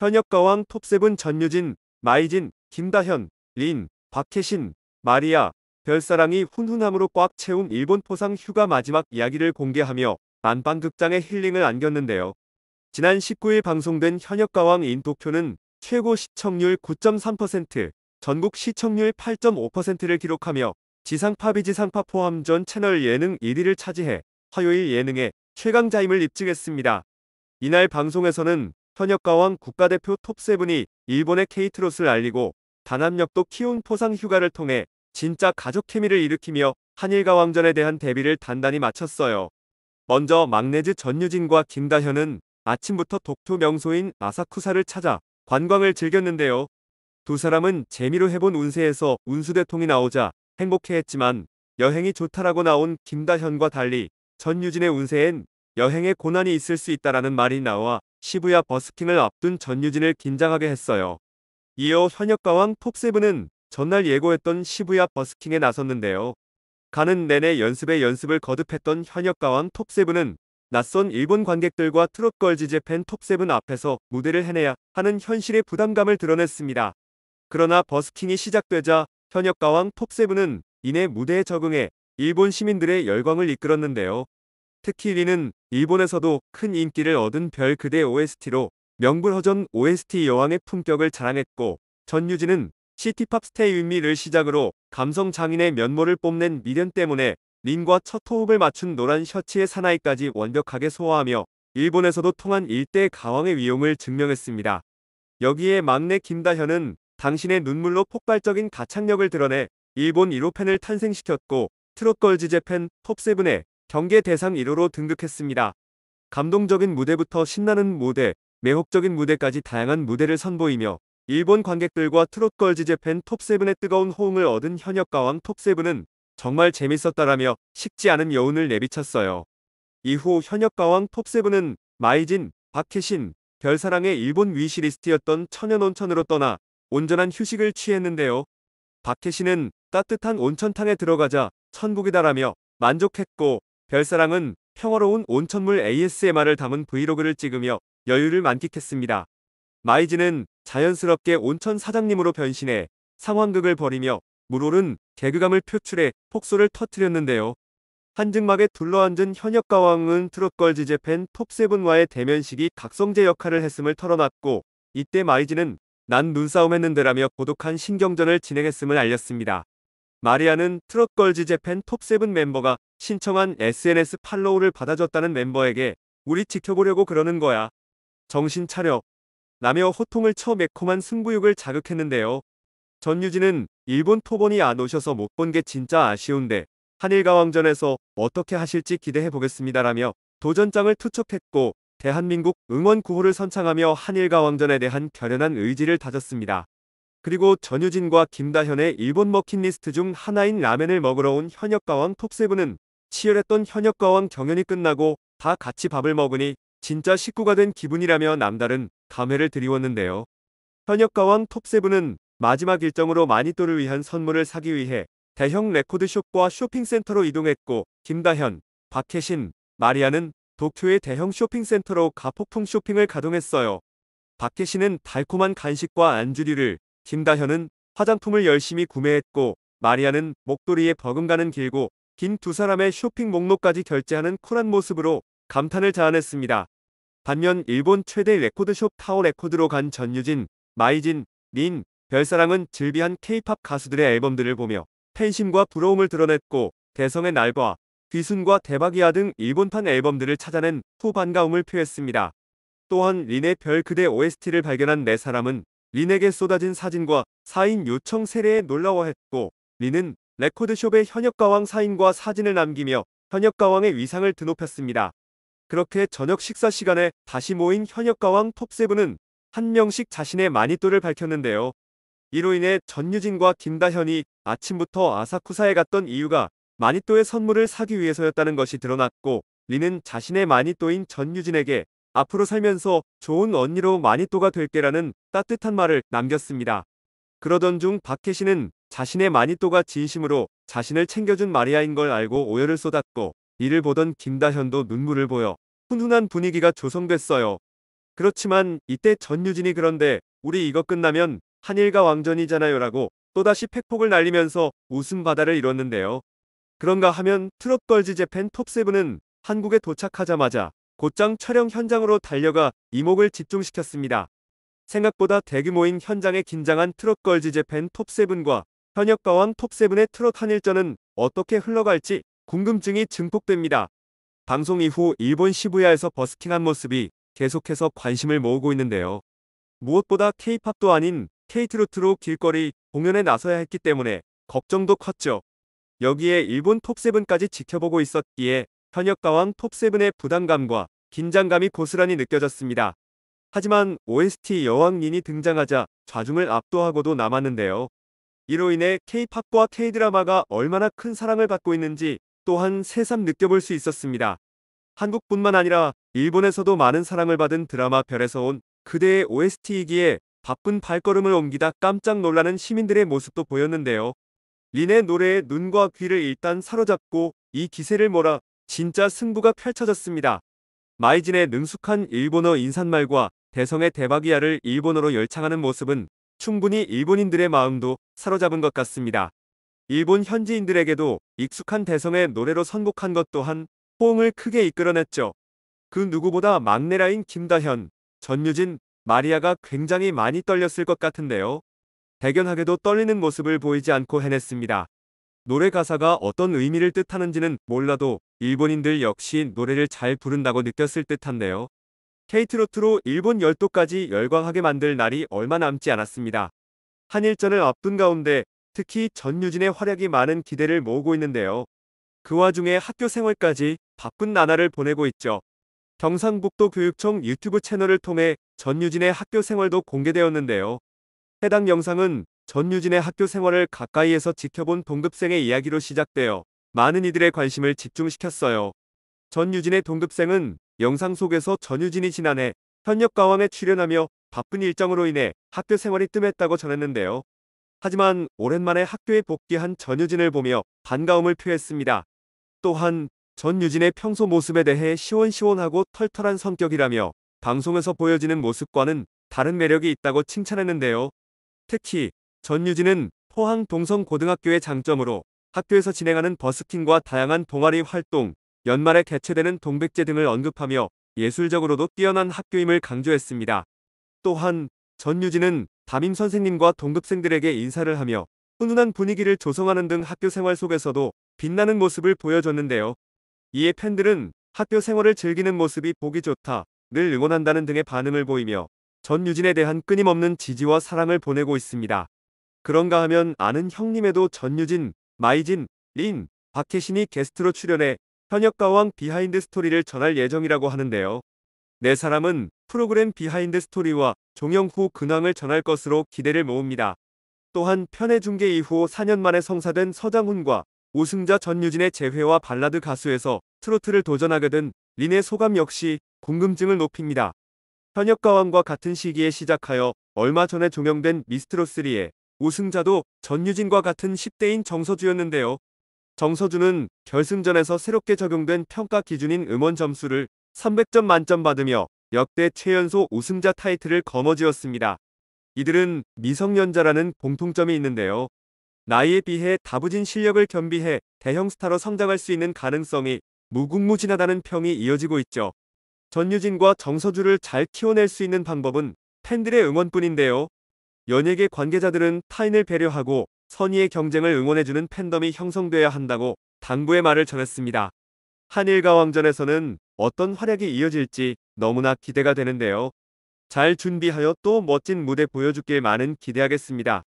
현역가왕 톱세븐 전유진, 마이진, 김다현, 린, 박혜신, 마리아, 별사랑이 훈훈함으로 꽉 채운 일본 포상 휴가 마지막 이야기를 공개하며 안방극장에 힐링을 안겼는데요. 지난 19일 방송된 현역가왕 인도쿄는 최고 시청률 9.3%, 전국 시청률 8.5%를 기록하며 지상파비 지상파 포함 전 채널 예능 1위를 차지해 화요일 예능의 최강자임을 입증했습니다. 이날 방송에서는 현역가왕 국가대표 톱세븐이 일본의 케이트롯을 알리고 단합력도 키운 포상 휴가를 통해 진짜 가족 케미를 일으키며 한일가왕전에 대한 대비를 단단히 마쳤어요. 먼저 막내즈 전유진과 김다현은 아침부터 독토 명소인 아사쿠사를 찾아 관광을 즐겼는데요. 두 사람은 재미로 해본 운세에서 운수대통이 나오자 행복해했지만 여행이 좋다라고 나온 김다현과 달리 전유진의 운세엔 여행에 고난이 있을 수 있다라는 말이 나와 시부야 버스킹을 앞둔 전유진을 긴장하게 했어요. 이어 현역가왕 톱세븐은 전날 예고했던 시부야 버스킹에 나섰는데요. 가는 내내 연습에 연습을 거듭했던 현역가왕 톱세븐은 낯선 일본 관객들과 트롯걸지제 팬 톱세븐 앞에서 무대를 해내야 하는 현실의 부담감을 드러냈습니다. 그러나 버스킹이 시작되자 현역가왕 톱세븐은 이내 무대에 적응해 일본 시민들의 열광을 이끌었는데요. 특히 리는 일본에서도 큰 인기를 얻은 별 그대 OST로 명불허전 OST 여왕의 품격을 자랑했고 전유진은 시티팝 스테이 윗미를 시작으로 감성 장인의 면모를 뽐낸 미련 때문에 린과 첫 호흡을 맞춘 노란 셔츠의 사나이까지 완벽하게 소화하며 일본에서도 통한 일대 가왕의 위용을 증명했습니다. 여기에 막내 김다현은 당신의 눈물로 폭발적인 가창력을 드러내 일본 1호 팬을 탄생시켰고 트롯걸즈 재팬 톱7에 경계 대상 1호로 등극했습니다. 감동적인 무대부터 신나는 무대, 매혹적인 무대까지 다양한 무대를 선보이며 일본 관객들과 트롯걸즈 재팬 톱세븐의 뜨거운 호응을 얻은 현역가왕 톱세븐은 정말 재밌었다라며 식지 않은 여운을 내비쳤어요. 이후 현역가왕 톱세븐은 마이진, 박해신, 별사랑의 일본 위시리스트였던 천연온천으로 떠나 온전한 휴식을 취했는데요. 박해신은 따뜻한 온천탕에 들어가자 천국이다라며 만족했고 별사랑은 평화로운 온천물 ASMR을 담은 브이로그를 찍으며 여유를 만끽했습니다. 마이진는 자연스럽게 온천 사장님으로 변신해 상황극을 벌이며 물오른 개그감을 표출해 폭소를 터트렸는데요. 한증막에 둘러앉은 현역 가왕은 트롯걸 지제팬 톱세븐와의 대면식이 각성제 역할을 했음을 털어놨고 이때 마이진는난 눈싸움 했는데라며 고독한 신경전을 진행했음을 알렸습니다. 마리아는 트럭걸즈제팬 톱7 멤버가 신청한 SNS 팔로우를 받아줬다는 멤버에게 우리 지켜보려고 그러는 거야. 정신 차려. 라며 호통을 쳐 매콤한 승부욕을 자극했는데요. 전유진은 일본 토번이 안 오셔서 못 본 게 진짜 아쉬운데 한일가왕전에서 어떻게 하실지 기대해보겠습니다라며 도전장을 투척했고 대한민국 응원 구호를 선창하며 한일가왕전에 대한 결연한 의지를 다졌습니다. 그리고 전유진과 김다현의 일본 머킷리스트 중 하나인 라멘을 먹으러 온 현역가왕 톱세븐은 치열했던 현역가왕 경연이 끝나고 다 같이 밥을 먹으니 진짜 식구가 된 기분이라며 남다른 감회를 드리웠는데요. 현역가왕 톱세븐은 마지막 일정으로 마니또를 위한 선물을 사기 위해 대형 레코드숍과 쇼핑센터로 이동했고 김다현, 박혜신, 마리아는 도쿄의 대형 쇼핑센터로 가폭풍 쇼핑을 가동했어요. 박혜신은 달콤한 간식과 안주류를 김다현은 화장품을 열심히 구매했고 마리아는 목도리에 버금가는 길고 긴 두 사람의 쇼핑 목록까지 결제하는 쿨한 모습으로 감탄을 자아냈습니다. 반면 일본 최대 레코드숍 타워 레코드로 간 전유진, 마이진, 린, 별사랑은 즐비한 케이팝 가수들의 앨범들을 보며 팬심과 부러움을 드러냈고 대성의 날과 귀순과 대박이야 등 일본판 앨범들을 찾아낸 후 반가움을 표했습니다. 또한 린의 별 그대 OST를 발견한 네 사람은 린에게 쏟아진 사진과 사인 요청 세례에 놀라워했고 린은 레코드숍의 현역 가왕 사인과 사진을 남기며 현역 가왕의 위상을 드높였습니다. 그렇게 저녁 식사 시간에 다시 모인 현역 가왕 톱세븐은 한 명씩 자신의 마니또를 밝혔는데요. 이로 인해 전유진과 김다현이 아침부터 아사쿠사에 갔던 이유가 마니또의 선물을 사기 위해서였다는 것이 드러났고 리는 자신의 마니또인 전유진에게 앞으로 살면서 좋은 언니로 마니또가 될게라는 따뜻한 말을 남겼습니다. 그러던 중박혜신은 자신의 마니또가 진심으로 자신을 챙겨준 마리아인 걸 알고 오열을 쏟았고 이를 보던 김다현도 눈물을 보여 훈훈한 분위기가 조성됐어요. 그렇지만 이때 전유진이 그런데 우리 이거 끝나면 한일가 왕전이잖아요 라고 또다시 팩폭을 날리면서 웃음 바다를 이뤘는데요. 그런가 하면 트롯걸즈 재팬 톱7은 한국에 도착하자마자 곧장 촬영 현장으로 달려가 이목을 집중시켰습니다. 생각보다 대규모인 현장에 긴장한 트롯 걸즈 재팬 톱7과 현역 가왕 톱7의 트롯 한일전은 어떻게 흘러갈지 궁금증이 증폭됩니다. 방송 이후 일본 시부야에서 버스킹한 모습이 계속해서 관심을 모으고 있는데요. 무엇보다 케이팝도 아닌 케이트로트로 길거리 공연에 나서야 했기 때문에 걱정도 컸죠. 여기에 일본 톱7까지 지켜보고 있었기에 현역가왕 톱7의 부담감과 긴장감이 고스란히 느껴졌습니다. 하지만 OST 여왕린이 등장하자 좌중을 압도하고도 남았는데요. 이로 인해 K-팝과 K-드라마가 얼마나 큰 사랑을 받고 있는지 또한 새삼 느껴볼 수 있었습니다. 한국뿐만 아니라 일본에서도 많은 사랑을 받은 드라마 별에서 온 그대의 OST이기에 바쁜 발걸음을 옮기다 깜짝 놀라는 시민들의 모습도 보였는데요. 린의 노래에 눈과 귀를 일단 사로잡고 이 기세를 몰아 진짜 승부가 펼쳐졌습니다. 마이진의 능숙한 일본어 인사말과 대성의 대박이야를 일본어로 열창하는 모습은 충분히 일본인들의 마음도 사로잡은 것 같습니다. 일본 현지인들에게도 익숙한 대성의 노래로 선곡한 것 또한 호응을 크게 이끌어냈죠. 그 누구보다 막내라인 김다현, 전유진, 마리아가 굉장히 많이 떨렸을 것 같은데요. 대견하게도 떨리는 모습을 보이지 않고 해냈습니다. 노래 가사가 어떤 의미를 뜻하는지는 몰라도 일본인들 역시 노래를 잘 부른다고 느꼈을 듯한데요. 케이트로트로 일본 열도까지 열광하게 만들 날이 얼마 남지 않았습니다. 한일전을 앞둔 가운데 특히 전유진의 활약이 많은 기대를 모으고 있는데요. 그 와중에 학교 생활까지 바쁜 나날을 보내고 있죠. 경상북도 교육청 유튜브 채널을 통해 전유진의 학교 생활도 공개되었는데요. 해당 영상은 전유진의 학교 생활을 가까이에서 지켜본 동급생의 이야기로 시작되어 많은 이들의 관심을 집중시켰어요. 전유진의 동급생은 영상 속에서 전유진이 지난해 현역가왕에 출연하며 바쁜 일정으로 인해 학교 생활이 뜸했다고 전했는데요. 하지만 오랜만에 학교에 복귀한 전유진을 보며 반가움을 표했습니다. 또한 전유진의 평소 모습에 대해 시원시원하고 털털한 성격이라며 방송에서 보여지는 모습과는 다른 매력이 있다고 칭찬했는데요. 특히 전유진은 포항 동성고등학교의 장점으로 학교에서 진행하는 버스킹과 다양한 동아리 활동, 연말에 개최되는 동백제 등을 언급하며 예술적으로도 뛰어난 학교임을 강조했습니다. 또한 전유진은 담임 선생님과 동급생들에게 인사를 하며 훈훈한 분위기를 조성하는 등 학교 생활 속에서도 빛나는 모습을 보여줬는데요. 이에 팬들은 학교 생활을 즐기는 모습이 보기 좋다, 늘 응원한다는 등의 반응을 보이며 전유진에 대한 끊임없는 지지와 사랑을 보내고 있습니다. 그런가 하면 아는 형님에도 전유진, 마이진, 린, 박혜신이 게스트로 출연해 현역가왕 비하인드 스토리를 전할 예정이라고 하는데요. 네 사람은 프로그램 비하인드 스토리와 종영 후 근황을 전할 것으로 기대를 모읍니다. 또한 편의 중계 이후 4년 만에 성사된 서장훈과 우승자 전유진의 재회와 발라드 가수에서 트로트를 도전하게 된 린의 소감 역시 궁금증을 높입니다. 현역 가왕과 같은 시기에 시작하여 얼마 전에 종영된 미스트로3에 우승자도 전유진과 같은 10대인 정서주였는데요. 정서주는 결승전에서 새롭게 적용된 평가 기준인 음원 점수를 300점 만점 받으며 역대 최연소 우승자 타이틀을 거머쥐었습니다. 이들은 미성년자라는 공통점이 있는데요. 나이에 비해 다부진 실력을 겸비해 대형 스타로 성장할 수 있는 가능성이 무궁무진하다는 평이 이어지고 있죠. 전유진과 정서주를 잘 키워낼 수 있는 방법은 팬들의 응원뿐인데요. 연예계 관계자들은 타인을 배려하고 선의의 경쟁을 응원해주는 팬덤이 형성돼야 한다고 당부의 말을 전했습니다. 한일가왕전에서는 어떤 활약이 이어질지 너무나 기대가 되는데요. 잘 준비하여 또 멋진 무대 보여줄길 많은 기대하겠습니다.